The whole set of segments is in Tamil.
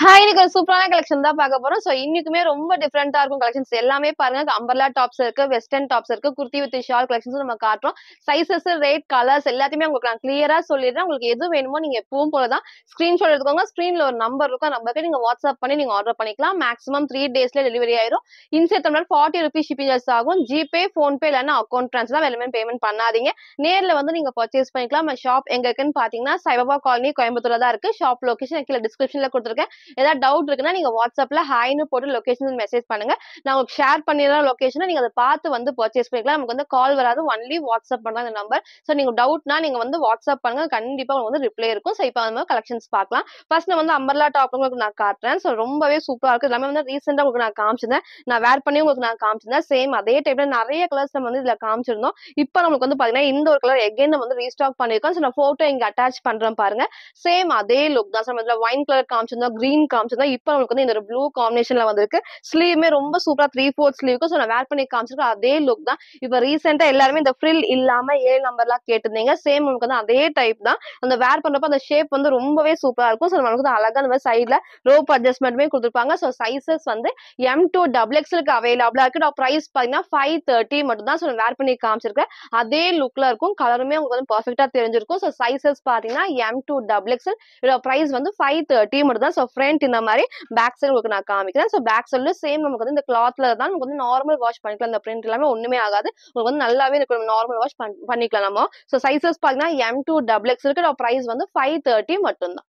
இன்னைக்கு ஒரு சூப்பரான கலெக்ஷன் தான் பார்க்க போறோம் ஸோ இன்னைக்குமே ரொம்ப டிஃப்ரெண்டா இருக்கும் கலெக்ஷன்ஸ் எல்லாமே பாருங்க அம்பர்லா டாப்ஸ் இருக்கு வெஸ்டர்ன் டாப்ஸ் இருக்கு குர்த்தி வித் ஷால் கலெக்ஷன்ஸ் நம்ம காட்டுறோம் சைசஸ் ரேட் கலர்ஸ் எல்லாத்தையுமே உங்களுக்கு நான் கிளியரா சொல்லிடுறேன் உங்களுக்கு எது வேணுமோ நீங்க எப்பவும் போலதான் ஸ்கிரீன்ஷாட் எடுத்துக்கோங்க ஸ்கிரீன்ல ஒரு நம்பர் இருக்கும் அந்த நம்பருக்கு நீங்க வாட்ஸ்அப் பண்ணி நீங்க ஆர்டர் பண்ணிக்கலாம் மேக்ஸிமம் த்ரீ டேஸ்ல டெலிவரி ஆயிரும் இன்சேத்தம்னா ஃபார்ட்டி ருபீஸ் ஷிப்பிங் சார்ஜ் ஆகும் ஜிபே பே இல்லைன்னா அக்கௌண்ட் ட்ரான்ஸ்லாம் எல்லாமே பேமெண்ட் பண்ணாதீங்க நேர்ல வந்து நீங்க பர்ச்சேஸ் பண்ணிக்கலாம் ஷாப் எங்க இருக்குன்னு பாத்தீங்கன்னா சைபாபா காலனி கோயம்புத்தூர்ல தான் இருக்கு ஷாப் லொகேஷன் கீழே டிஸ்கிரிப்ஷன்ல கொடுத்துருக்கேன் ஏதாவது டவுட் இருக்குன்னா நீங்க வாட்ஸ்அப்ல ஹாய்னு போட்டு லொக்கேஷன் மெசேஜ் பண்ணுங்க நான் உங்களுக்கு ஷேர் பண்ணிடுற லொக்கேஷனை நீங்க அதை பார்த்து வந்து பர்ச்சேஸ் பண்ணிக்கலாம் நமக்கு வந்து கால் வராது ஒன்லி வாட்ஸ்அப் பண்ணலாம் இந்த நம்பர் ஸோ நீங்க டவுட்னா நீங்க வந்து வாட்ஸ்அப் பண்ணுங்க கண்டிப்பா உங்களுக்கு வந்து ரிப்ளை இருக்கும் ஸோ இப்போ நம்ம கலெக்ஷன்ஸ் பார்க்கலாம் ஃபர்ஸ்ட் நான் வந்து அம்பர்லா டாப் உங்களுக்கு நான் காட்டுறேன் ஸோ ரொம்பவே சூப்பரா இருக்கு எல்லாமே வந்து ரீசெண்டா உங்களுக்கு நான் காமிச்சிருந்தேன் நான் வேர் பண்ணி உங்களுக்கு நான் காமிச்சிருந்தேன் சேம் அதே டைப்ல நிறைய கலர்ஸ் நம்ம வந்து இதுல காமிச்சிருந்தோம் இப்போ நமக்கு வந்து பாத்தீங்கன்னா இந்த ஒரு கலர் எகைன் நம்ம வந்து ரீஸ்டாக் பண்ணிருக்கோம் ஸோ நான் போட்டோ இங்க அட்டாச் பண்றேன் பாருங்க சேம் அதே லுக் தான் சார் இதுல ஒயின் கலர் காமிச்சிருந்தோம் கிரீன் கிரீன் காமிச்சிருந்தா இப்போ நம்மளுக்கு வந்து இந்த ஒரு ப்ளூ காம்பினேஷன்ல வந்திருக்கு ஸ்லீவுமே ரொம்ப சூப்பரா த்ரீ ஃபோர்த் ஸ்லீவுக்கு ஸோ நான் வேர் பண்ணி காமிச்சிருக்கேன் அதே லுக் தான் இப்போ ரீசெண்டா எல்லாருமே இந்த ஃப்ரில் இல்லாம ஏழு நம்பர்லாம் கேட்டிருந்தீங்க சேம் உங்களுக்கு வந்து அதே டைப் தான் அந்த வேர் பண்றப்ப அந்த ஷேப் வந்து ரொம்பவே சூப்பரா இருக்கும் ஸோ நமக்கு வந்து அழகா அந்த மாதிரி சைட்ல ரோப் அட்ஜஸ்ட்மெண்ட்மே கொடுத்துருப்பாங்க ஸோ சைசஸ் வந்து எம் டூ டபுள் எக்ஸ்லுக்கு அவைலபிளா இருக்கு நான் ப்ரைஸ் பாத்தீங்கன்னா ஃபைவ் தேர்ட்டி மட்டும் தான் ஸோ வேர் பண்ணி காமிச்சிருக்கேன் அதே லுக்ல இருக்கும் கலருமே உங்களுக்கு வந்து பர்ஃபெக்டா தெரிஞ்சிருக்கும் ஸோ சைசஸ் பாத்தீங்கன்னா எம் டூ டபுள் எக்ஸ்எல் இதோட ப்ரைஸ் வந்து ஃபைவ் தேர்ட்டி மட்டும் தான் ஸோ ஃப்ரண்ட் இந்த மாதிரி பேக் சைடு உங்களுக்கு நான் காமிக்கிறேன் ஸோ பேக் சைடில் சேம் நமக்கு வந்து இந்த கிளாத்தில் தான் நமக்கு வந்து நார்மல் வாஷ் பண்ணிக்கலாம் இந்த பிரிண்ட் எல்லாமே ஒன்றுமே ஆகாது உங்களுக்கு வந்து நல்லாவே இருக்கும் நார்மல் வாஷ் பண்ணிக்கலாம் நம்ம ஸோ சைஸஸ் பார்த்தீங்கன்னா எம் டூ டபுள் எக்ஸ் இருக்கு ப்ரைஸ் வந்து ஃபைவ் தேர்ட்டி மட்டும்தான்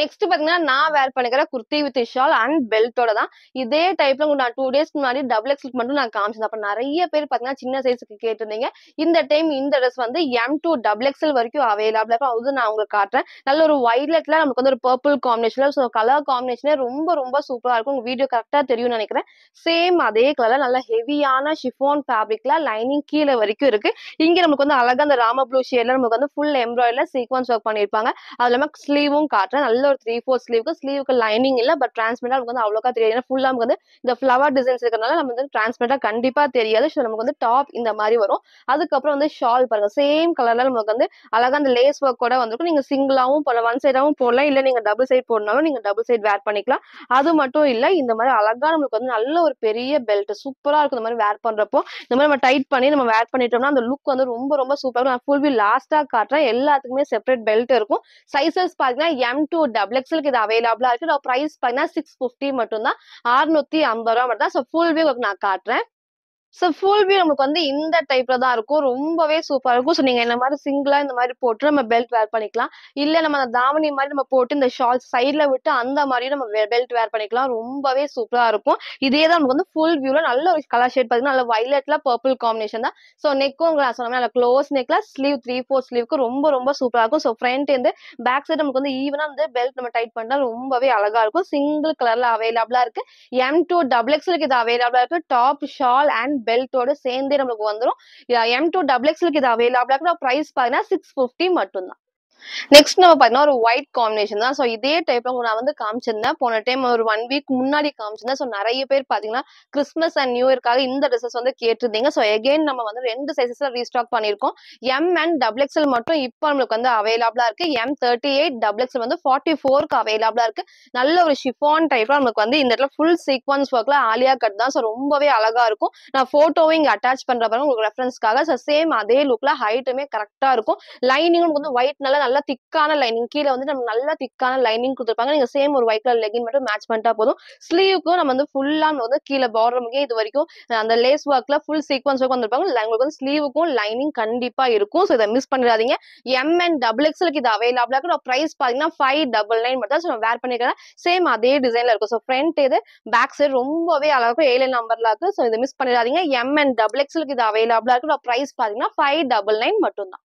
நெக்ஸ்ட் பாத்தீங்கன்னா நான் வேர் பண்ணிக்கிற குர்த்தி வித் ஷால் அண்ட் பெல்ட்டோட தான் இதே டைப்ல நான் டூ டேஸ் முன்னாடி டபுள் எக்ஸ்லுக்கு மட்டும் நான் காமிச்சிருந்தேன் அப்ப நிறைய பேர் பாத்தீங்கன்னா சின்ன சைஸ்க்கு கேட்டிருந்தீங்க இந்த டைம் இந்த ட்ரெஸ் வந்து எம் டூ டபுள் எக்ஸ்எல் வரைக்கும் அவைலபிள் இருக்கும் அது நான் உங்களுக்கு காட்டுறேன் நல்ல ஒரு வைலட்ல நமக்கு வந்து ஒரு பர்பிள் காம்பினேஷன்ல ஸோ கலர் காம்பினேஷனே ரொம்ப ரொம்ப சூப்பரா இருக்கும் உங்க வீடியோ கரெக்டா தெரியும்னு நினைக்கிறேன் சேம் அதே கலர்ல நல்ல ஹெவியான ஷிஃபோன் ஃபேப்ரிக்ல லைனிங் கீழே வரைக்கும் இருக்கு இங்க நமக்கு வந்து அழகா அந்த ராம ப்ளூ ஷேட்ல நமக்கு வந்து ஃபுல் எம்ப்ராய்டர்ல சீக்வன்ஸ் ஒர்க் பண்ணிருப்பாங்க அது இல்லாம ஸ்லீவும் காட்டுறேன் நல்ல ஒரு த்ரீ ஃபோர் ஸ்லீவுக்கு ஸ்லீவுக்கு லைனிங் இல்லை பட் டிரான்ஸ்பரண்டா நமக்கு வந்து அவ்வளோக்கா தெரியாது ஏன்னா ஃபுல்லாக நமக்கு வந்து இந்த ஃப்ளவர் டிசைன்ஸ் இருக்கிறதுனால நம்ம வந்து டிரான்ஸ்பரண்டா கண்டிப்பா தெரியாது ஸோ நமக்கு வந்து டாப் இந்த மாதிரி வரும் அதுக்கப்புறம் வந்து ஷால் பாருங்க சேம் கலர்ல நமக்கு வந்து அழகா அந்த லேஸ் ஒர்க் கூட வந்திருக்கும் நீங்க சிங்கிளாவும் போல ஒன் சைடாவும் போடலாம் இல்லை நீங்க டபுள் சைட் போடனாலும் நீங்க டபுள் சைட் வேர் பண்ணிக்கலாம் அது மட்டும் இல்லை இந்த மாதிரி அழகா நம்மளுக்கு வந்து நல்ல ஒரு பெரிய பெல்ட் சூப்பரா இருக்கும் இந்த மாதிரி வேர் பண்றப்போ இந்த மாதிரி நம்ம டைட் பண்ணி நம்ம வேர் பண்ணிட்டோம்னா அந்த லுக் வந்து ரொம்ப ரொம்ப சூப்பராக நான் ஃபுல் வியூ லாஸ்ட்டாக காட்டுறேன் எல்லாத்துக்குமே செப்பரேட் பெல்ட் இருக்கும் சைசஸ் பார்த்தீங்கன்னா எம் டு டபுள் எக்ஸ்எலுக்கு இது அவைலபிளா இருக்கு நான் பிரைஸ் பார்த்தீங்கன்னா சிக்ஸ் பிப்டி மட்டும் தான் அறுநூத்தி ஐம்பது ரூபா மட்டும் தான் ஸோ ஃபுல் வியூ உங்களுக்கு நான் காட்டுறேன் ஸோ ஃபுல் வியூ நமக்கு வந்து இந்த டைப்ல தான் இருக்கும் ரொம்பவே சூப்பராக இருக்கும் ஸோ நீங்கள் என்ன மாதிரி சிங்கிளாக இந்த மாதிரி போட்டு நம்ம பெல்ட் வேர் பண்ணிக்கலாம் இல்லை நம்ம அந்த தாவணி மாதிரி நம்ம போட்டு இந்த ஷால் சைடில் விட்டு அந்த மாதிரியும் நம்ம பெல்ட் வேர் பண்ணிக்கலாம் ரொம்பவே சூப்பராக இருக்கும் இதே தான் நமக்கு வந்து ஃபுல் வியூவில் நல்ல ஒரு கலர் ஷேட் பார்த்தீங்கன்னா நல்ல வைலட்ல பர்பிள் காம்பினேஷன் தான் ஸோ நெக்கும் நான் சொன்ன நல்ல க்ளோஸ் நெக்ல ஸ்லீவ் த்ரீ ஃபோர் ஸ்லீவ்க்கு ரொம்ப ரொம்ப சூப்பராக இருக்கும் ஸோ ஃப்ரண்ட் இருந்து பேக் சைடு நமக்கு வந்து ஈவனாக வந்து பெல்ட் நம்ம டைட் பண்ணால் ரொம்பவே அழகாக இருக்கும் சிங்கிள் கலரில் அவைலபிளாக இருக்கு எம் டூ டபுள் எக்ஸலுக்கு இது அவைலபிளாக இருக்கு டாப் ஷால் அண்ட் அண்ட் பெல்ட்டோட சேர்ந்தே நம்மளுக்கு வந்துடும் எம் டூ டபுள் எக்ஸ்எலுக்கு இது அவைலபிளாக ப்ரைஸ் பார்த்தீங்கன்னா சிக்ஸ் ஃபிஃப்டி மட்டும்தான் நெக்ஸ்ட் நம்ம பார்த்தீங்கன்னா ஒரு ஒயிட் காம்பினேஷன் தான் ஸோ இதே டைப்ல உங்களுக்கு நான் வந்து காமிச்சிருந்தேன் போன டைம் ஒரு ஒன் வீக் முன்னாடி காமிச்சிருந்தேன் ஸோ நிறைய பேர் பார்த்தீங்கன்னா கிறிஸ்மஸ் அண்ட் நியூ இயர்க்காக இந்த ட்ரெஸ்ஸஸ் வந்து கேட்டிருந்தீங்க ஸோ எகைன் நம்ம வந்து ரெண்டு சைஸஸ்ல ரீஸ்டாக் பண்ணியிருக்கோம் எம் அண்ட் டபுள் எக்ஸ்எல் மட்டும் இப்போ நம்மளுக்கு வந்து அவைலபிளா இருக்கு M thirty eight double XL வந்து ஃபார்ட்டி ஃபோருக்கு அவைலபிளா இருக்கு நல்ல ஒரு ஷிஃபான் டைப்ல நமக்கு வந்து இந்த இடத்துல ஃபுல் சீக்வன்ஸ் ஒர்க்ல ஆலியா கட் தான் ஸோ ரொம்பவே அழகா இருக்கும் நான் போட்டோவும் இங்கே அட்டாச் பண்ற பாருங்க உங்களுக்கு ரெஃபரன்ஸ்க்காக ஸோ சேம் அதே லுக்ல ஹைட்டுமே கரெக்டா இருக்கும் லைனிங்கும் வந்து ஒயிட் நல்லா நல்லா திக்கான லைனிங் கீழே வந்து நம்ம நல்லா திக்கான லைனிங் கொடுத்துருப்பாங்க நீங்க சேம் ஒரு ஒயிட் கலர் லெகின் மட்டும் மேட்ச் பண்ணிட்டா போதும் ஸ்லீவுக்கும் நம்ம வந்து ஃபுல்லா வந்து கீழே பார்டர் முக்கிய இது வரைக்கும் அந்த லேஸ் ஒர்க்ல ஃபுல் சீக்வன்ஸ் ஒர்க் வந்துருப்பாங்க உங்களுக்கு வந்து ஸ்லீவுக்கும் லைனிங் கண்டிப்பா இருக்கும் ஸோ இதை மிஸ் பண்ணிடாதீங்க எம் அண்ட் டபுள் எக்ஸ்லுக்கு இது அவைலபிளா இருக்கு ப்ரைஸ் பாத்தீங்கன்னா ஃபைவ் டபுள் நைன் மட்டும் தான் வேர் பண்ணிக்கிறேன் சேம் அதே டிசைன்ல இருக்கும் ஸோ ஃப்ரண்ட் இது பேக் சைடு ரொம்பவே அழகா இருக்கும் ஏழு நம்பர்ல இருக்கு ஸோ இதை மிஸ் பண்ணிடாதீங்க எம் அண்ட் டபுள் எக்ஸ்லுக்கு இது அவைலபிளா இருக்கும் ப்ரைஸ் பாத்தீங்கன்னா ஃபைவ் டபுள் நைன் மட்டும்தான்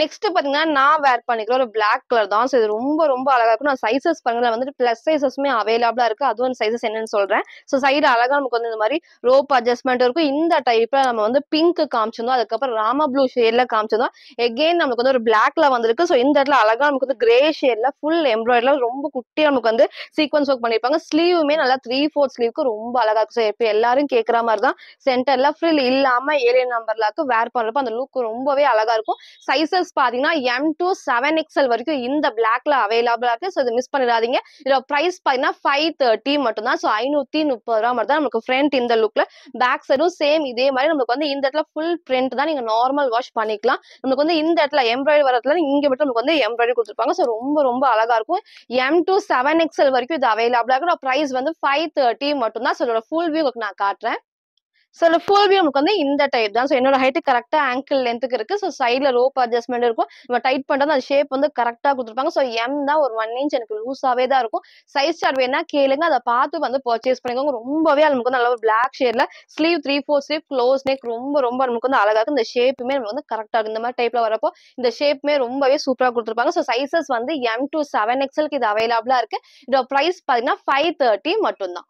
நெக்ஸ்ட் பாத்தீங்கன்னா நான் வேர் பண்ணிக்கிற ஒரு பிளாக் கலர் தான் இது ரொம்ப ரொம்ப அழகா இருக்கும் நான் சைசஸ் பாருங்க வந்துட்டு பிளஸ் சைசஸ்மே அவைலபிளா இருக்கு அதுவும் சைசஸ் என்னன்னு சொல்றேன் ஸோ சைடு அழகா நமக்கு வந்து இந்த மாதிரி ரோப் அட்ஜஸ்ட்மெண்ட் இருக்கும் இந்த டைப்ல நம்ம வந்து பிங்க் காமிச்சிருந்தோம் அதுக்கப்புறம் ராம ப்ளூ ஷேட்ல காமிச்சிருந்தோம் எகெயின் நமக்கு வந்து ஒரு பிளாக்ல வந்திருக்கு ஸோ இந்த இடத்துல அழகா நமக்கு வந்து கிரே ஷேட்ல ஃபுல் எம்ப்ராய்டரில ரொம்ப குட்டியா நமக்கு வந்து சீக்வன்ஸ் ஒர்க் பண்ணிருப்பாங்க ஸ்லீவுமே நல்லா த்ரீ ஃபோர் ஸ்லீவுக்கு ரொம்ப அழகா இருக்கும் ஸோ இப்போ எல்லாரும் கேட்கற மாதிரி தான் சென்டர்ல ஃப்ரில் இல்லாம ஏழு நம்பர்லாக்கு வேர் பண்றப்ப அந்த லுக் ரொம்பவே அழகா இருக்கும் சைசஸ் மாடல்ஸ் பாத்தீங்கன்னா எம் டூ செவன் எக்ஸல் வரைக்கும் இந்த பிளாக்ல அவைலபிளா இருக்கு ஸோ இதை மிஸ் பண்ணிடாதீங்க இதோட ப்ரைஸ் பாத்தீங்கன்னா ஃபைவ் தேர்ட்டி மட்டும் தான் ஸோ ஐநூத்தி முப்பது ரூபா மட்டும் தான் நமக்கு ஃப்ரண்ட் இந்த லுக்ல பேக் சைடும் சேம் இதே மாதிரி நமக்கு வந்து இந்த இடத்துல ஃபுல் பிரிண்ட் தான் நீங்க நார்மல் வாஷ் பண்ணிக்கலாம் நமக்கு வந்து இந்த இடத்துல எம்ப்ராய்டரி வரதுல இங்க மட்டும் நமக்கு வந்து எம்ப்ராய்டரி கொடுத்துருப்பாங்க ஸோ ரொம்ப ரொம்ப அழகா இருக்கும் எம் டூ செவன் எக்ஸல் வரைக்கும் இது அவைலபிளா இருக்கும் ப்ரைஸ் வந்து ஃபைவ் தேர்ட்டி மட்டும் தான் ஸோ இதோட ஃபுல் வியூ நான் காட்டுறேன் ஸோ இந்த ஃபோர் வியூ நமக்கு வந்து இந்த டைப் தான் ஸோ என்னோட ஹைட்டு கரெக்டாக ஆங்கிள் லென்த்துக்கு இருக்கு ஸோ சைடில் ரோப் அட்ஜஸ்ட்மெண்ட் இருக்கும் நம்ம டைட் பண்ணுறது அந்த ஷேப் வந்து கரெக்டாக கொடுத்துருப்பாங்க ஸோ எம் தான் ஒரு ஒன் இன்ச் எனக்கு லூஸாகவே தான் இருக்கும் சைஸ் சார்ட் வேணா கேளுங்க அதை பார்த்து வந்து பர்ச்சேஸ் பண்ணிக்கோங்க ரொம்பவே நமக்கு வந்து நல்ல ஒரு பிளாக் ஷேடில் sleeve three four sleeve close neck ரொம்ப ரொம்ப நமக்கு வந்து அழகாக இருக்கும் இந்த ஷேப்புமே நமக்கு வந்து கரெக்டாக இருக்கும் இந்த மாதிரி டைப்ல வரப்போ இந்த ஷேப்புமே ரொம்பவே சூப்பராக கொடுத்துருப்பாங்க ஸோ சைஸஸ் வந்து எம் டு செவன் எக்ஸலுக்கு இது அவைலபிளாக இருக்கு இதோட ப்ரைஸ் பார்த்தீங்கன்னா ஃபைவ் தேர்ட்டி மட்டும்தான்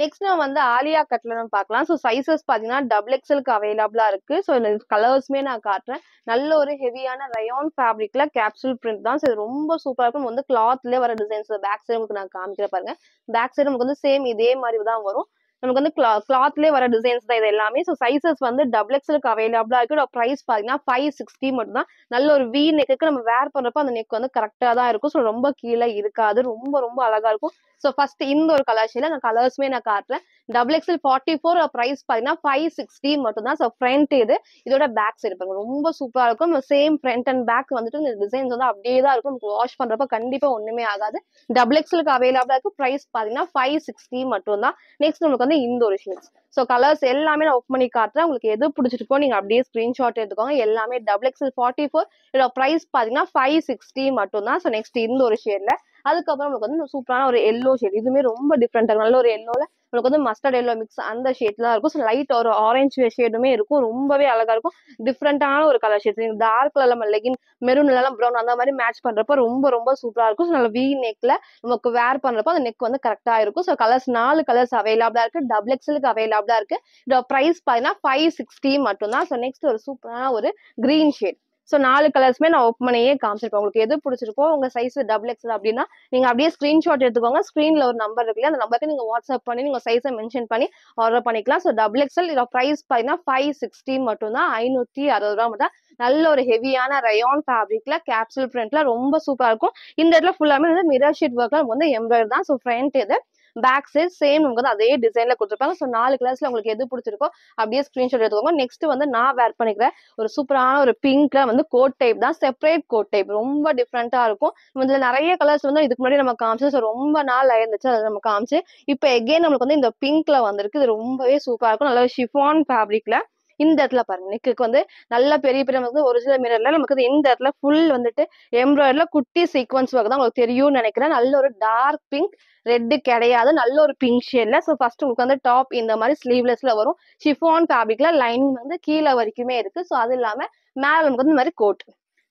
நெக்ஸ்ட் நம்ம வந்து ஆலியா கட்ல நம்ம பார்க்கலாம் ஸோ சைசஸ் பார்த்தீங்கன்னா டபுள் எக்ஸலுக்கு அவைலபிளா இருக்கு ஸோ இந்த கலர்ஸ்மே நான் காட்டுறேன் நல்ல ஒரு ஹெவியான ரயான் ஃபேப்ரிக்ல கேப்சூல் பிரிண்ட் தான் ஸோ ரொம்ப சூப்பராக இருக்கும் வந்து கிளாத்லேயே வர டிசைன்ஸ் பேக் சைடு நான் காமிக்கிற பாருங்க பேக் சைடு நமக்கு வந்து சேம் இதே மாதிரி தான் வரும் நமக்கு வந்து கிளா கிளாத்லேயே வர டிசைன்ஸ் தான் இது எல்லாமே ஸோ சைசஸ் வந்து டபுள் எக்ஸலுக்கு அவைலபிளாக இருக்கு ப்ரைஸ் பார்த்தீங்கன்னா ஃபைவ் சிக்ஸ்டி மட்டும் தான் நல்ல ஒரு வி நெக்கு நம்ம வேர் பண்ணுறப்ப அந்த நெக் வந்து கரெக்டாக தான் இருக்கும் ஸோ ரொம்ப கீழே இருக்காது ரொம்ப ரொம்ப அழகாக இருக்கும் ஸோ ஃபர்ஸ்ட் இந்த ஒரு கலர் நான் கலர்ஸுமே நான் காட்டுறேன் double XL forty four price பார்த்தீங்கன்னா ஃபைவ் சிக்ஸ்டி மட்டும்தான் ஸோ ஃப்ரண்ட் இது இதோட பேக் சைடு பாருங்க ரொம்ப சூப்பராக இருக்கும் சேம் ஃப்ரண்ட் அண்ட் பேக் வந்துட்டு இந்த டிசைன்ஸ் வந்து அப்படியே தான் இருக்கும் வாஷ் பண்ணுறப்ப கண்டிப்பாக ஒன்றுமே ஆகாது டபுள் எக்ஸ்எலுக்கு அவைலபிளாக இருக்கும் ப்ரைஸ் பார்த்தீங்கன்னா ஃபைவ் சிக்ஸ்டி மட்டும் தான் நெக்ஸ்ட் நமக்கு வந்து இந்த ஒரு ஷேட்ஸ் ஸோ கலர்ஸ் எல்லாமே நான் ஓப்பன் பண்ணி காட்டுறேன் உங்களுக்கு எது பிடிச்சிருக்கோ நீங்கள் அப்படியே ஸ்க்ரீன்ஷாட் எடுத்துக்கோங்க எல்லாமே டபுள் எக்ஸ்எல் ஃபார்ட்டி ஃபோர் இதோட ப்ரைஸ் பார்த்தீங்கன்னா ஃபைவ் சிக்ஸ்டி மட்டும் தான் ஸோ நெக்ஸ்ட் இந்த ஒரு ஷேடில் அதுக்கப்புறம் நமக்கு வந்து சூப்பரான ஒரு எல்லோ ஷேட் இதுவுமே ரொம்ப டிஃப்ரெண்டாக இருக்கும் நல்ல ஒரு எல்லோவில் உங்களுக்கு வந்து மஸ்டர்ட் எல்லோ மிக்ஸ் அந்த ஷேட்லாம் இருக்கும் ஸோ லைட் ஒரு ஆரஞ்சு ஷேடுமே இருக்கும் ரொம்பவே அழகா இருக்கும் டிஃப்ரெண்ட்டான ஒரு கலர் ஷேட் டார்க் கலர்ல நம்ம லெகின் மெரூன்லாம் ப்ரௌன் அந்த மாதிரி மேட்ச் பண்ணுறப்ப ரொம்ப ரொம்ப சூப்பராக இருக்கும் ஸோ நல்ல வீ நெக்கில் நமக்கு வேர் பண்ணுறப்போ அந்த நெக் வந்து கரெக்டாக இருக்கும் ஸோ கலர்ஸ் நாலு கலர்ஸ் அவைலபிளாக இருக்குது டபுள் எக்ஸலுக்கு அவைலபிளாக இருக்குது இதோட ப்ரைஸ் பார்த்தீங்கன்னா ஃபைவ் சிக்ஸ்டி மட்டும்தான் ஸோ நெக்ஸ்ட் ஒரு சூப்பரான ஒரு க்ரீன் ஷேட் ஸோ நாலு கலர்ஸ்மே நான் ஓப்பன் பண்ணியே காமிச்சிருப்பேன் உங்களுக்கு எது பிடிச்சிருக்கோ உங்க சைஸ் டபுள் எக்ஸ்எல் அப்படின்னா நீங்க அப்படியே ஸ்கிரீன்ஷாட் எடுத்துக்கோங்க ஸ்க்ரீன்ல ஒரு நம்பர் இருக்குல்ல அந்த நம்பருக்கு நீங்க வாட்ஸ்அப் பண்ணி நீங்க சைஸை மென்ஷன் பண்ணி ஆர்டர் பண்ணிக்கலாம் ஸோ டபுள் எக்ஸ்எல் இதோ ப்ரைஸ் பார்த்தீங்கன்னா ஃபைவ் சிக்ஸ்டி மட்டும் தான் ஐநூத்தி அறுபது ரூபா மட்டும் நல்ல ஒரு ஹெவியான ரயான் ஃபேப்ரிக்ல கேப்சூல் பிரிண்ட்ல ரொம்ப சூப்பரா இருக்கும் இந்த இடத்துல ஃபுல்லாமே வந்து மிரர் ஷீட் ஒர்க்ல வந்து எம்ப்ராய்டர் தான் ஸோ ஃப்ரண்ட் இது பேக் சைட் சேம் நமக்கு வந்து அதே டிசைனில் கொடுத்துருப்பாங்க ஸோ நாலு கலர்ஸில் உங்களுக்கு எது பிடிச்சிருக்கோ அப்படியே ஸ்கிரீன்ஷாட் எடுத்துக்கோங்க நெக்ஸ்ட் வந்து நான் வேர் பண்ணிக்கிற ஒரு சூப்பரான ஒரு பிங்க்ல வந்து கோட் டைப் தான் செப்பரேட் கோட் டைப் ரொம்ப டிஃப்ரெண்ட்டாக இருக்கும் இதில் நிறைய கலர்ஸ் வந்து இதுக்கு முன்னாடி நம்ம காமிச்சு ஸோ ரொம்ப நாள் ஆயிருந்துச்சு அதை நம்ம காமிச்சு இப்போ எகெயின் நம்மளுக்கு வந்து இந்த பிங்க்ல வந்திருக்கு இது ரொம்பவே சூப்பராக இருக்கும் நல்ல ஷிஃபான் ஃபேப்ரிக்ல இந்த இடத்துல பாருங்க நெக்குக்கு வந்து நல்ல பெரிய பெரிய வந்து ஒரிஜினல் மிரர்ல நமக்கு இந்த இடத்துல ஃபுல் வந்துட்டு எம்ப்ராய்டர்ல குட்டி சீக்வன்ஸ் ஒர்க் தான் உங்களுக்கு தெரியும்னு நினைக்கிறேன் நல்ல ஒரு டார்க் பிங்க் ரெட்டு கிடையாது நல்ல ஒரு பிங்க் ஷேட்ல ஸோ ஃபர்ஸ்ட் உங்களுக்கு வந்து டாப் இந்த மாதிரி ஸ்லீவ்லெஸ்ல வரும் ஷிஃபான் ஃபேப்ரிக்ல லைனிங் வந்து கீழே வரைக்குமே இருக்கு ஸோ அது இல்லாம மேல நமக்கு வந்து இந்த மாதிரி கோட்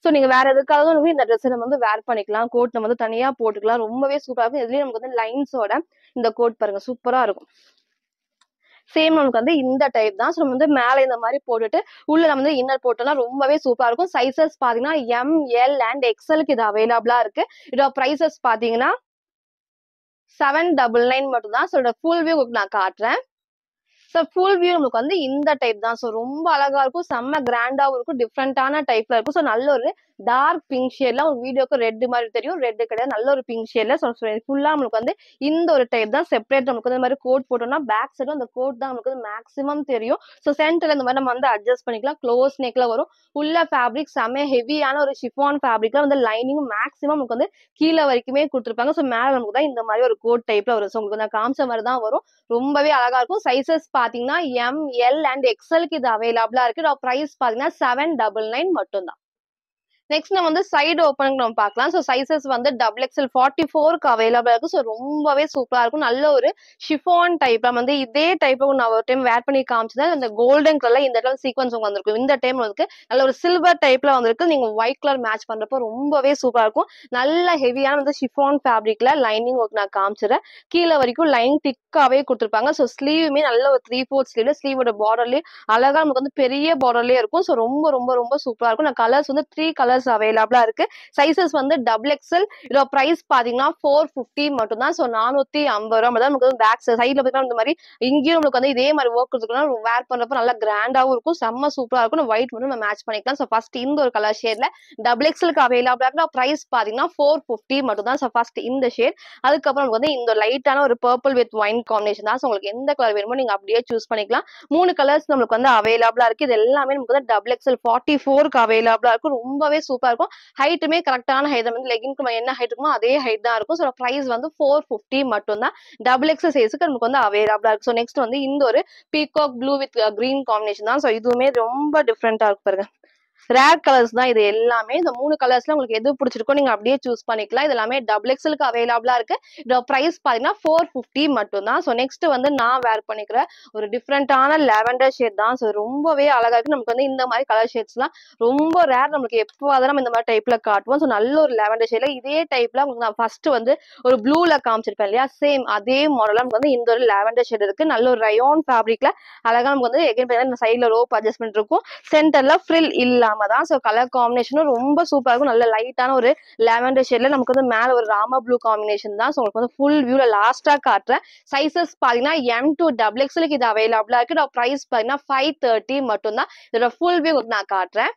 ஸோ நீங்க வேற எதுக்காக நம்ம இந்த ட்ரெஸ்ஸை நம்ம வந்து வேர் பண்ணிக்கலாம் கோட் நம்ம வந்து தனியாக போட்டுக்கலாம் ரொம்பவே சூப்பராக இருக்கும் இதுலயும் நமக்கு வந்து லைன்ஸோட இந்த கோட் பாருங்க சூப்பராக இருக்கும் சேம் நமக்கு வந்து இந்த டைப் தான் ஸோ நம்ம வந்து மேலே இந்த மாதிரி போட்டுட்டு உள்ள நம்ம வந்து இன்னர் போட்டோம்னா ரொம்பவே சூப்பராக இருக்கும் சைசஸ் பார்த்தீங்கன்னா எம் எல் அண்ட் எக்ஸலுக்கு இது அவைலபிளாக இருக்கு இதோட ப்ரைசஸ் பார்த்தீங்கன்னா செவன் டபுள் நைன் மட்டும் தான் ஸோ இதோட ஃபுல் வியூ நான் காட்டுறேன் ஸோ ஃபுல் வியூ நமக்கு வந்து இந்த டைப் தான் ஸோ ரொம்ப அழகா இருக்கும் செம்ம கிராண்டாகவும் இருக்கும் டிஃப்ரெண்டான டைப்ல இருக்கும் ஸோ நல்ல ஒரு டார்க் பிங்க் ஷேட்ல ஒரு வீடியோக்கு ரெட் மாதிரி தெரியும் ரெட் கிடையாது நல்ல ஒரு பிங்க் ஷேட்ல ஃபுல்லா நம்மளுக்கு வந்து இந்த ஒரு டைப் தான் செப்பரேட் நமக்கு இந்த மாதிரி கோட் போட்டோம்னா பேக் சைடும் அந்த கோட் தான் நமக்கு மேக்ஸிமம் தெரியும் ஸோ சென்டர்ல இந்த மாதிரி நம்ம வந்து அட்ஜஸ்ட் பண்ணிக்கலாம் க்ளோஸ் நெக்ல வரும் உள்ள ஃபேப்ரிக் செம ஹெவியான ஒரு ஷிஃபான் ஃபேப்ரிக்ல வந்து லைனிங் மேக்ஸிமம் நமக்கு வந்து கீழே வரைக்குமே கொடுத்துருப்பாங்க ஸோ மேல நமக்கு தான் இந்த மாதிரி ஒரு கோட் டைப்ல வரும் ஸோ உங்களுக்கு நான் காமிச்ச மாதிரி தான் வரும் ரொம்பவே அழகா இருக்கும் சைசஸ் பாத்தீங்கன்னா எம் எல் அண்ட் எக்ஸலுக்கு இது அவைலபிளா இருக்கு ப்ரைஸ் பாத்தீங்கன்னா செவன் டபுள் நைன் மட்டும் தான் நெக்ஸ்ட் நம்ம வந்து சைடு ஓப்பனிங் நம்ம பார்க்கலாம் ஸோ சைசஸ் வந்து டபுள் எக்ஸ்எல் ஃபார்ட்டி ஃபோருக்கு அவைலபிளாக இருக்கும் ஸோ ரொம்பவே சூப்பராக இருக்கும் நல்ல ஒரு ஷிஃபான் டைப் நம்ம வந்து இதே டைப் நான் ஒரு டைம் வேர் பண்ணி காமிச்சதால் அந்த கோல்டன் கலர்ல இந்த டைம் சீக்வன்ஸ் உங்க வந்திருக்கும் இந்த டைம் வந்து நல்ல ஒரு சில்வர் டைப்ல வந்திருக்கு நீங்க ஒயிட் கலர் மேட்ச் பண்ணுறப்ப ரொம்பவே சூப்பராக இருக்கும் நல்ல ஹெவியான வந்து ஷிஃபான் ஃபேப்ரிக்ல லைனிங் ஒர்க் நான் காமிச்சிடறேன் கீழே வரைக்கும் லைன் திக்காவே கொடுத்துருப்பாங்க ஸோ ஸ்லீவுமே நல்ல ஒரு த்ரீ ஃபோர் ஸ்லீவ் ஸ்லீவோட பார்டர்லேயே அழகா நமக்கு வந்து பெரிய பார்டர்லேயே இருக்கும் ஸோ ரொம்ப ரொம்ப ரொம்ப சூப்பராக இருக்கும் நான் கலர்ஸ் வந்து த்ரீ கலர்ஸ் கலர்ஸ் அவைலபிளா இருக்கு சைசஸ் வந்து டபுள் எக்ஸல் இதோ பிரைஸ் பாத்தீங்கன்னா ஃபோர் ஃபிஃப்டி மட்டும் தான் சோ நானூத்தி ஐம்பது ரூபா தான் நமக்கு பேக் சைட்ல பாத்தீங்கன்னா இந்த மாதிரி இங்கேயும் நம்மளுக்கு வந்து இதே மாதிரி ஒர்க் இருக்குன்னா வேர் பண்றப்ப நல்லா கிராண்டாவும் இருக்கும் செம்ம சூப்பரா இருக்கும் ஒயிட் மட்டும் நம்ம மேட்ச் பண்ணிக்கலாம் சோ ஃபர்ஸ்ட் இந்த ஒரு கலர் ஷேட்ல டபுள் எக்ஸலுக்கு அவைலபிளா இருக்கு பிரைஸ் பாத்தீங்கன்னா ஃபோர் ஃபிஃப்டி மட்டும் தான் சோ ஃபர்ஸ்ட் இந்த ஷேட் அதுக்கப்புறம் நமக்கு வந்து இந்த லைட்டான ஒரு பர்பிள் வித் ஒயின் காம்பினேஷன் தான் உங்களுக்கு எந்த கலர் வேணுமோ நீங்க அப்படியே சூஸ் பண்ணிக்கலாம் மூணு கலர்ஸ் நம்மளுக்கு வந்து அவைலபிளா இருக்கு இது எல்லாமே நமக்கு வந்து டபுள் எக்ஸ்எல் ஃபார்ட்டி ஃபோருக்கு அவைலபிளா இருக்கும் ரொம்பவே சூப்பரா இருக்கும் ஹைட்டுமே கரெக்டான ஹைட் வந்து லெகின்க்கு என்ன ஹைட் இருக்குமோ அதே ஹைட் தான் இருக்கும் ஸோ ப்ரைஸ் வந்து ஃபோர் ஃபிஃப்டி மட்டும் தான் டபுள் எக்ஸ் சைஸுக்கு நமக்கு வந்து அவைலபிளா இருக்கு ஸோ நெக்ஸ்ட் வந்து இந்த ஒரு peacock blue with green combination தான் ஸோ இதுவுமே ரொம்ப டிஃப்ரெண்டா இருக்கு பாருங்க ரேர் கலர்ஸ் தான் இது எல்லாமே இந்த மூணு கலர்ஸ்ல உங்களுக்கு எது பிடிச்சிருக்கோ நீங்க அப்படியே சூஸ் பண்ணிக்கலாம் இது எல்லாமே டபுள் எக்ஸலுக்கு அவைலபிளா இருக்கு இதோட ப்ரைஸ் பாத்தீங்கன்னா ஃபோர் ஃபிஃப்டி மட்டும் தான் ஸோ நெக்ஸ்ட் வந்து நான் வேர் பண்ணிக்கிற ஒரு டிஃப்ரெண்டான லெவண்டர் ஷேட் தான் ஸோ ரொம்பவே அழகா இருக்கு நமக்கு வந்து இந்த மாதிரி கலர் ஷேட்ஸ்லாம் ரொம்ப ரேர் நம்மளுக்கு எப்போவாதான் நம்ம இந்த மாதிரி டைப்ல காட்டுவோம் ஸோ நல்ல ஒரு லெவண்டர் ஷேட்ல இதே டைப்ல உங்களுக்கு நான் ஃபர்ஸ்ட் வந்து ஒரு ப்ளூல காமிச்சிருப்பேன் இல்லையா சேம் அதே மாடலா நமக்கு வந்து இந்த ஒரு லெவண்டர் ஷேட் இருக்கு நல்ல ஒரு ரயோன் ஃபேப்ரிக்ல அழகா நமக்கு வந்து எகைன் பார்த்தீங்கன்னா சைட்ல ரோப் அட்ஜஸ்ட்மெண்ட் இருக்கும் சென்டர்ல ஃப்ரில் இல்ல இல்லாம தான் ஸோ கலர் காம்பினேஷனும் ரொம்ப சூப்பராக இருக்கும் நல்ல லைட்டான ஒரு லெவன்டர் ஷேட்ல நமக்கு வந்து மேல ஒரு ராமா ப்ளூ காம்பினேஷன் தான் ஸோ உங்களுக்கு வந்து ஃபுல் வியூல லாஸ்டா காட்டுறேன் சைசஸ் பாத்தீங்கன்னா எம் டு டபுள் எக்ஸலுக்கு இது அவைலபிளா இருக்கு ப்ரைஸ் பாத்தீங்கன்னா ஃபைவ் தேர்ட்டி மட்டும் தான் இதோட ஃபுல் வியூ நான் காட்டுறேன்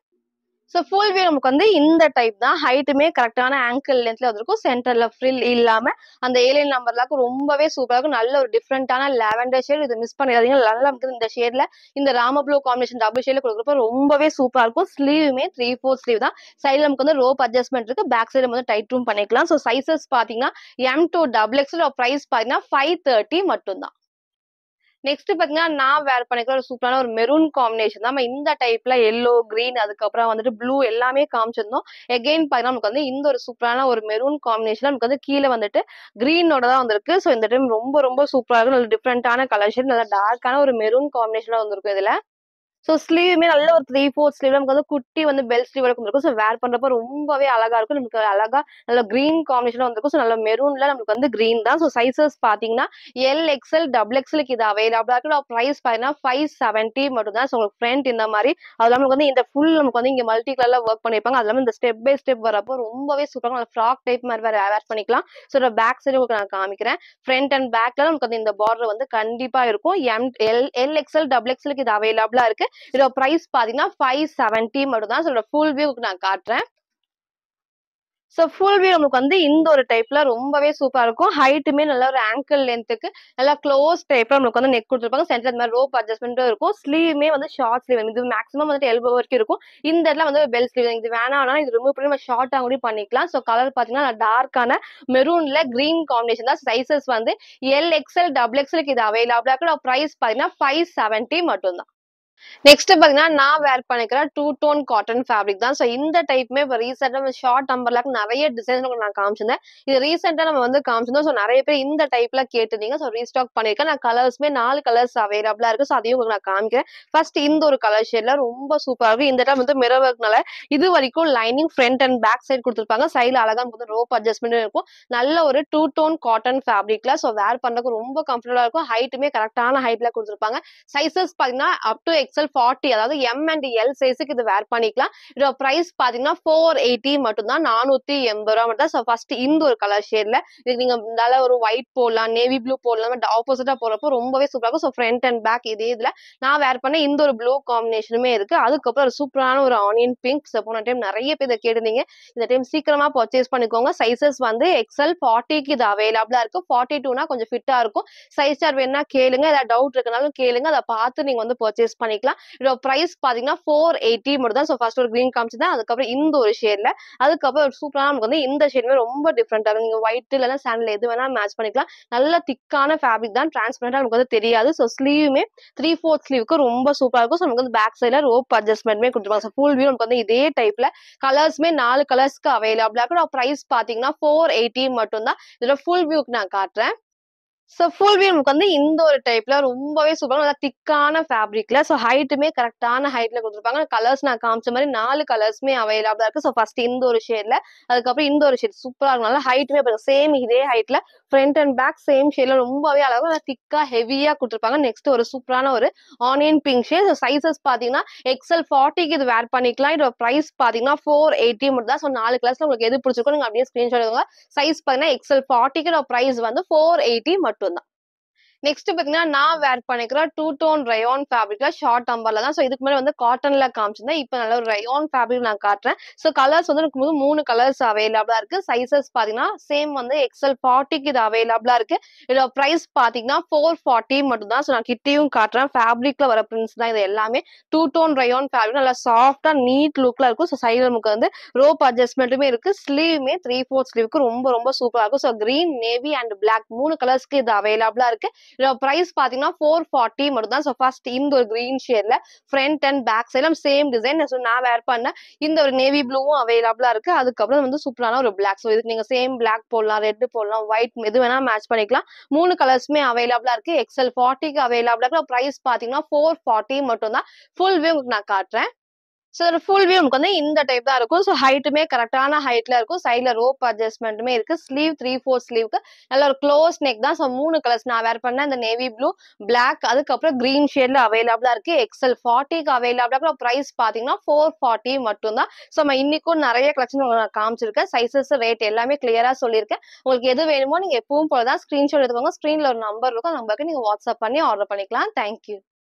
ஸோ ஃபுல் வியூ நமக்கு வந்து இந்த டைப் தான் ஹைட்டுமே கரெக்டான ஆங்கிள் லென்த்ல வந்திருக்கும் சென்டர்ல ஃப்ரில் இல்லாம அந்த ஏலியன் எல்லாம் ரொம்பவே சூப்பராக இருக்கும் நல்ல ஒரு டிஃப்ரெண்டான லேவண்டர் ஷேட் இது மிஸ் பண்ணிடாதீங்க நல்லா நமக்கு இந்த ஷேட்ல இந்த ராம ப்ளூ காம்பினேஷன் டபுள் ஷேட்ல கொடுக்குறப்ப ரொம்பவே சூப்பரா இருக்கும் ஸ்லீவுமே த்ரீ ஃபோர் ஸ்லீவ் தான் சைடில் நமக்கு வந்து ரோப் அட்ஜஸ்ட்மெண்ட் இருக்கு பேக் சைடு வந்து டைட் ரூம் பண்ணிக்கலாம் ஸோ சைசஸ் பாத்தீங்கன்னா M to double XL price பாத்தீங்கன்னா ஃபைவ் தேர்ட்டி மட்டும்தான் நெக்ஸ்ட் பாத்தீங்கன்னா நான் வேர் பண்ணிக்கிற ஒரு சூப்பரான ஒரு மெரூன் காம்பினேஷன் தான் இந்த டைப்ல எல்லோ கிரீன் அதுக்கப்புறம் வந்துட்டு ப்ளூ எல்லாமே காமிச்சிருந்தோம் எகைன் பாத்தீங்கன்னா நமக்கு வந்து இந்த ஒரு சூப்பரான ஒரு மெரூன் காம்பினேஷன் நமக்கு வந்து கீழே வந்துட்டு கிரீனோட தான் வந்திருக்கு ஸோ இந்த டைம் ரொம்ப ரொம்ப சூப்பராக இருக்கும் நல்ல டிஃப்ரெண்டான கலர் ஷேட் நல்ல டார்க்கான ஒரு மெரூன் காம்பினேஷனாக வந்திருக்கும் இதுல ஸோ ஸ்லீவுமே நல்ல ஒரு த்ரீ ஃபோர் ஸ்லீவ் நமக்கு வந்து குட்டி வந்து பெல் ஸ்லீவ் இருக்கும் இருக்கும் ஸோ வேர் பண்ணுறப்ப ரொம்பவே அழகா இருக்கும் நமக்கு அழகா நல்ல கிரீன் காம்பினேஷன் வந்திருக்கும் ஸோ நல்ல மெரூன்ல நமக்கு வந்து கிரீன் தான் ஸோ சைசஸ் பார்த்தீங்கன்னா எல் எக்ஸ்எல் டபுள் எக்ஸ்எலுக்கு இது அவைலபிளா இருக்கு ப்ரைஸ் பார்த்தீங்கன்னா ஃபைவ் செவன்ட்டி மட்டும் தான் ஸோ உங்களுக்கு ஃப்ரண்ட் இந்த மாதிரி அது நமக்கு வந்து இந்த ஃபுல் நமக்கு வந்து இங்கே மல்டி கலர்ல ஒர்க் பண்ணிருப்பாங்க அது இந்த ஸ்டெப் பை ஸ்டெப் வரப்போ ரொம்பவே சூப்பராக நல்ல ஃப்ராக் டைப் மாதிரி வேற வேர் பண்ணிக்கலாம் ஸோ பேக் சைடு உங்களுக்கு நான் காமிக்கிறேன் ஃப்ரண்ட் அண்ட் பேக்ல நமக்கு வந்து இந்த பார்டர் வந்து கண்டிப்பா இருக்கும் M L L XL double எக்ஸ்எலுக்கு இது அவைலபிளா இருக்கு இதோட ப்ரைஸ் பாத்தீங்கன்னா ஃபைவ் செவன்ட்டி மட்டும் தான் சொல்ற ஃபுல் வியூக்கு நான் காட்டுறேன் ஸோ ஃபுல் வியூ நமக்கு வந்து இந்த ஒரு டைப்ல ரொம்பவே சூப்பரா இருக்கும் ஹைட்டுமே நல்ல ஒரு ஆங்கிள் லென்த்துக்கு நல்லா க்ளோஸ் டைப்ல நம்மளுக்கு வந்து நெக் கொடுத்துருப்பாங்க சென்டர் அந்த மாதிரி ரோப் அட்ஜஸ்ட்மெண்ட்டும் இருக்கும் ஸ்லீவுமே வந்து ஷார்ட் ஸ்லீவ் இது மேக்ஸிமம் வந்துட்டு எல்போ வரைக்கும் இருக்கும் இந்த இடத்துல வந்து பெல் ஸ்லீவ் இது வேணாம்னா இது ரிமூவ் பண்ணி நம்ம ஷார்ட்டாக கூட பண்ணிக்கலாம் ஸோ கலர் பார்த்தீங்கன்னா டார்க்கான மெரூன்ல கிரீன் காம்பினேஷன் தான் சைசஸ் வந்து எல் எக்ஸ்எல் டபுள் எக்ஸ்எலுக்கு இது அவைலபிளாக இருக்கு ப்ரைஸ் பார்த்தீங்கன்னா ஃபைவ் செவன்ட்டி மட்டும்தான் நெக்ஸ்ட் பாத்தீங்கன்னா நான் வேர் பண்ணிக்கிற டூ டோன் காட்டன் ஃபேப்ரிக் தான் ஸோ இந்த டைப்புமே இப்போ ரீசெண்டாக நம்ம ஷார்ட் நம்பர்ல நிறைய டிசைன்ஸ் உங்களுக்கு நான் காமிச்சிருந்தேன் இது ரீசெண்டாக நம்ம வந்து காமிச்சிருந்தோம் ஸோ நிறைய பேர் இந்த டைப்ல கேட்டுருந்தீங்க ஸோ ரீஸ்டாக் பண்ணியிருக்கேன் நான் கலர்ஸ்மே நாலு கலர்ஸ் அவைலபிளா இருக்கு ஸோ அதையும் உங்களுக்கு நான் காமிக்கிறேன் ஃபர்ஸ்ட் இந்த ஒரு கலர் ஷேட்ல ரொம்ப சூப்பராக இருக்கும் இந்த டைம் வந்து மிரர் ஒர்க்னால இது வரைக்கும் lining front and back side கொடுத்துருப்பாங்க சைடில் அழகாக வந்து ரோப் அட்ஜஸ்ட்மெண்ட் இருக்கும் நல்ல ஒரு டூ டோன் காட்டன் ஃபேப்ரிக்ல ஸோ வேர் பண்ணுறதுக்கு ரொம்ப கம்ஃபர்டபுளாக இருக்கும் ஹைட்டுமே கரெக்டான ஹைட்ல கொடுத்துருப்பாங்க சைசஸ் பார்த்தீங்கன்னா up to X XL forty அதாவது எம் அண்ட் எல் சைஸுக்கு இது வேர் பண்ணிக்கலாம் இதோட ப்ரைஸ் பார்த்தீங்கன்னா ஃபோர் எயிட்டி மட்டும் தான் நானூற்றி எண்பது ரூபா மட்டும் தான் ஸோ ஃபர்ஸ்ட் இந்த ஒரு கலர் ஷேடில் இதுக்கு நீங்கள் நல்லா ஒரு ஒயிட் போடலாம் நேவி ப்ளூ போடலாம் ஆப்போசிட்டாக போகிறப்போ ரொம்பவே சூப்பராக இருக்கும் ஸோ ஃப்ரண்ட் அண்ட் பேக் இதே இதில் நான் வேர் பண்ண இந்த ஒரு ப்ளூ காம்பினேஷனுமே இருக்குது அதுக்கப்புறம் ஒரு சூப்பரான ஒரு ஆனியன் பிங்க் ஸோ போன டைம் நிறைய பேர் இதை கேட்டுருந்தீங்க இந்த டைம் சீக்கிரமாக பர்ச்சேஸ் பண்ணிக்கோங்க சைஸஸ் வந்து எக்ஸ்எல் ஃபார்ட்டிக்கு இது அவைலபிளாக இருக்குது ஃபார்ட்டி டூனா கொஞ்சம் ஃபிட்டாக இருக்கும் சைஸ் சார் வேணா கேளுங்க ஏதாவது டவுட் இருக்கனாலும் கேளுங்க அதை பார்த்து நீங்கள் வந்து பர்ச்சேஸ் பண்ணி பண்ணிக்கலாம் இதோட பிரைஸ் பாத்தீங்கன்னா ஃபோர் எயிட்டி மட்டும் தான் ஃபர்ஸ்ட் ஒரு கிரீன் காமிச்சு தான் அதுக்கப்புறம் இந்த ஒரு ஷேட்ல அதுக்கப்புறம் ஒரு சூப்பரான நமக்கு வந்து இந்த ஷேட்மே ரொம்ப டிஃப்ரெண்டா இருக்கும் நீங்க ஒயிட் இல்ல சாண்டில் எது வேணா மேட்ச் பண்ணிக்கலாம் நல்ல திக்கான ஃபேப்ரிக் தான் டிரான்ஸ்பரண்டா நமக்கு வந்து தெரியாது ஸோ ஸ்லீவுமே த்ரீ ஃபோர்த் ஸ்லீவுக்கு ரொம்ப சூப்பரா இருக்கும் ஸோ நமக்கு வந்து பேக் சைட்ல ரோப் அட்ஜஸ்ட்மெண்ட்மே கொடுத்துருவாங்க ஃபுல் வியூ நமக்கு வந்து இதே டைப்ல கலர்ஸ்மே நாலு கலர்ஸ்க்கு அவைலபிளா இருக்கும் ப்ரைஸ் பாத்தீங்கன்னா ஃபோர் எயிட்டி மட்டும் தான் இதுல ஃபுல் வியூக்கு நான் காட்டுறேன் ஸோ ஃபுல் வீல் வந்து இந்த ஒரு டைப்ல ரொம்பவே சூப்பராக நல்லா திக்கான ஃபேப்ரிக்ல ஸோ ஹைட்டுமே கரெக்டான ஹைட்ல கொடுத்துருப்பாங்க கலர்ஸ் நான் காமிச்ச மாதிரி நாலு கலர்ஸ்மே அவைலபிளா இருக்கு ஸோ ஃபர்ஸ்ட் இந்த ஒரு ஷேட்ல அதுக்கப்புறம் இந்த ஒரு ஷேட் சூப்பராக இருக்கும் நல்லா ஹைட்டுமே சேம் இதே ஹைட்ல ஃப்ரண்ட் அண்ட் பேக் சேம் ஷேட்ல ரொம்பவே அழகாக நல்லா திக்கா ஹெவியா கொடுத்துருப்பாங்க நெக்ஸ்ட் ஒரு சூப்பரான ஒரு ஆனியன் பிங்க் ஷேட் சைசஸ் பாத்தீங்கன்னா எக்ஸல் ஃபார்ட்டிக்கு இது வேர் பண்ணிக்கலாம் இதோட ப்ரைஸ் பாத்தீங்கன்னா ஃபோர் எயிட்டி மட்டும் தான் ஸோ நாலு கிளாஸ்ல உங்களுக்கு எது பிடிச்சிருக்கோ நீங்க அப்படியே ஸ்கிரீன்ஷாட் சைஸ் பாத்தீங்கன்னா எக்ஸல் ஃபார்ட்டிக்கு ப்ரைஸ் வந்து ஃபோர் எயிட்டி மட்டும் 炖的。நெக்ஸ்ட் பாத்தீங்கன்னா நான் வேர் பண்ணிக்கிற டூ டோன் ரயோன் ஃபேப்ரிக்ல ஷார்ட் அம்பர்ல தான் ஸோ இதுக்கு மேல வந்து காட்டன்ல காமிச்சிருந்தேன் இப்போ நல்ல ஒரு ரயோன் ஃபேப்ரிக் நான் காட்டுறேன் ஸோ கலர்ஸ் வந்து இருக்கும் போது மூணு கலர்ஸ் அவைலபிளா இருக்கு சைசஸ் பாத்தீங்கன்னா சேம் வந்து எக்ஸல் ஃபார்ட்டிக்கு இது அவைலபிளா இருக்கு இதோட ப்ரைஸ் பாத்தீங்கன்னா ஃபோர் ஃபார்ட்டி மட்டும் தான் ஸோ நான் கிட்டேயும் காட்டுறேன் ஃபேப்ரிக்ல வர பிரிண்ட்ஸ் தான் இது எல்லாமே டூ டோன் ரயோன் ஃபேப்ரிக் நல்லா சாஃப்டா நீட் லுக்ல இருக்கும் ஸோ சைடு நமக்கு வந்து ரோப் அட்ஜஸ்ட்மெண்ட்டுமே இருக்கு ஸ்லீவுமே த்ரீ ஃபோர் ஸ்லீவுக்கு ரொம்ப ரொம்ப சூப்பரா இருக்கும் so green navy and black மூணு கலர்ஸ்க்கு இது அவைலபிளா இருக்கு ப்ரைஸ் பாத்தீங்கன்னா ஃபோர் ஃபார்ட்டி மட்டும் தான் ஸோ ஃபர்ஸ்ட் இந்த ஒரு கிரீன் ஷேட்ல ஃப்ரண்ட் அண்ட் பேக் சைட்லாம் சேம் டிசைன் ஸோ நான் வேர் பண்ண இந்த ஒரு நேவி ப்ளூவும் அவைலபிளா இருக்கு அதுக்கப்புறம் வந்து சூப்பரான ஒரு பிளாக் ஸோ இதுக்கு நீங்க சேம் பிளாக் போடலாம் ரெட் போடலாம் ஒயிட் எது வேணா மேட்ச் பண்ணிக்கலாம் மூணு கலர்ஸுமே அவைலபிளா இருக்கு எக்ஸ்எல் ஃபார்ட்டிக்கு அவைலபிளா இருக்கு ப்ரைஸ் பாத்தீங்கன்னா ஃபோர் ஃபார்ட்டி மட்டும் தான் ஃபுல் வியூ உங்களுக்கு நான் காட்டுறேன் ஸோ இதோட ஃபுல் வியூ நமக்கு வந்து இந்த டைப் தான் இருக்கும் ஸோ ஹைட்டுமே கரெக்டான ஹைட்ல இருக்கும் சைடில் ரோப் அட்ஜஸ்ட்மெண்ட்டுமே இருக்கு ஸ்லீவ் த்ரீ ஃபோர் ஸ்லீவ்க்கு நல்ல ஒரு க்ளோஸ் நெக் தான் ஸோ மூணு கலர்ஸ் நான் வேர் பண்ணேன் இந்த நேவி ப்ளூ பிளாக் அதுக்கப்புறம் கிரீன் ஷேட்ல அவைலபிளாக இருக்கு எக்ஸல் ஃபார்ட்டிக்கு அவைலபிளாக அப்புறம் ப்ரைஸ் பார்த்தீங்கன்னா ஃபோர் ஃபார்ட்டி மட்டும் தான் ஸோ நம்ம இன்னைக்கும் நிறைய கலெக்ஷன் நான் காமிச்சிருக்கேன் சைசஸ் ரேட் எல்லாமே கிளியரா சொல்லியிருக்கேன் உங்களுக்கு எது வேணுமோ நீங்க எப்பவும் போல தான் ஸ்க்ரீன்ஷாட் எடுத்துக்கோங்க ஸ்க்ரீனில் ஒரு நம்பர் இருக்கும் நம்பருக்கு நீங்க வாட்ஸ்அப் பண்ணி ஆர்டர் பண்ணிக்கலாம் தேங்க்யூ